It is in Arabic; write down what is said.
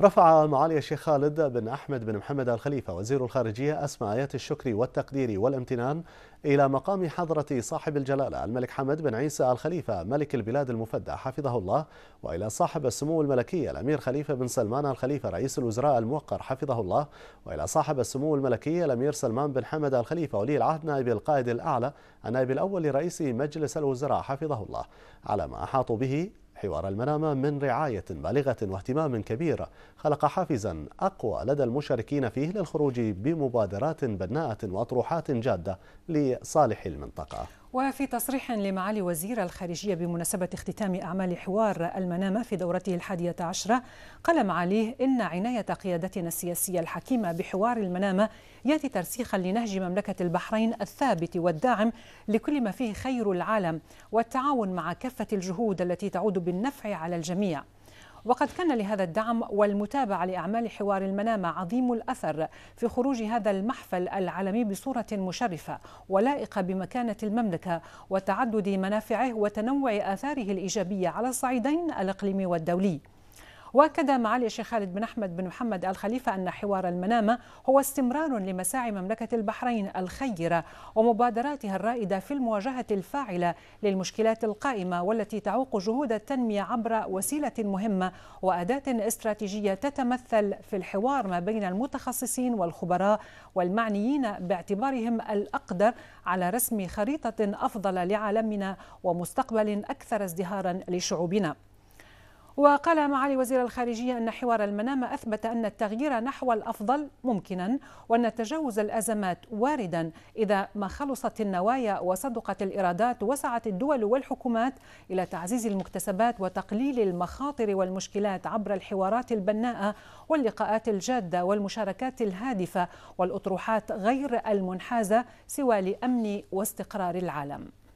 رفع معالي الشيخ خالد بن أحمد بن محمد الخليفة وزير الخارجية أسمى آيات الشكر والتقدير والامتنان إلى مقام حضرة صاحب الجلالة الملك حمد بن عيسى الخليفة ملك البلاد المفدى حفظه الله وإلى صاحب السمو الملكي الأمير خليفة بن سلمان الخليفة رئيس الوزراء الموقر حفظه الله وإلى صاحب السمو الملكي الأمير سلمان بن حمد الخليفة ولي العهد نائب القائد الأعلى النائب الأول لرئيس مجلس الوزراء حفظه الله على ما أحاطوا به حوار المنامة من رعاية بالغة واهتمام كبير خلق حافزا أقوى لدى المشاركين فيه للخروج بمبادرات بناءة وأطروحات جادة لصالح المنطقة وفي تصريح لمعالي وزير الخارجية بمناسبة اختتام أعمال حوار المنامة في دورته الحادية عشرة قال معاليه إن عناية قيادتنا السياسية الحكيمة بحوار المنامة يأتي ترسيخا لنهج مملكة البحرين الثابت والداعم لكل ما فيه خير العالم والتعاون مع كافة الجهود التي تعود بالنفع على الجميع وقد كان لهذا الدعم والمتابعة لأعمال حوار المنامة عظيم الأثر في خروج هذا المحفل العالمي بصورة مشرفة ولائقة بمكانة المملكة وتعدد منافعه وتنوع آثاره الإيجابية على الصعيدين الإقليمي والدولي واكد معالي الشيخ خالد بن احمد بن محمد الخليفه ان حوار المنامه هو استمرار لمساعي مملكه البحرين الخيره ومبادراتها الرائده في المواجهه الفاعله للمشكلات القائمه والتي تعوق جهود التنميه عبر وسيله مهمه واداه استراتيجيه تتمثل في الحوار ما بين المتخصصين والخبراء والمعنيين باعتبارهم الاقدر على رسم خريطه افضل لعالمنا ومستقبل اكثر ازدهارا لشعوبنا وقال معالي وزير الخارجية أن حوار المنامة أثبت أن التغيير نحو الأفضل ممكنا وأن تجاوز الأزمات واردا إذا ما خلصت النوايا وصدقت الإرادات وسعت الدول والحكومات إلى تعزيز المكتسبات وتقليل المخاطر والمشكلات عبر الحوارات البناءة واللقاءات الجادة والمشاركات الهادفة والأطروحات غير المنحازة سوى لأمن واستقرار العالم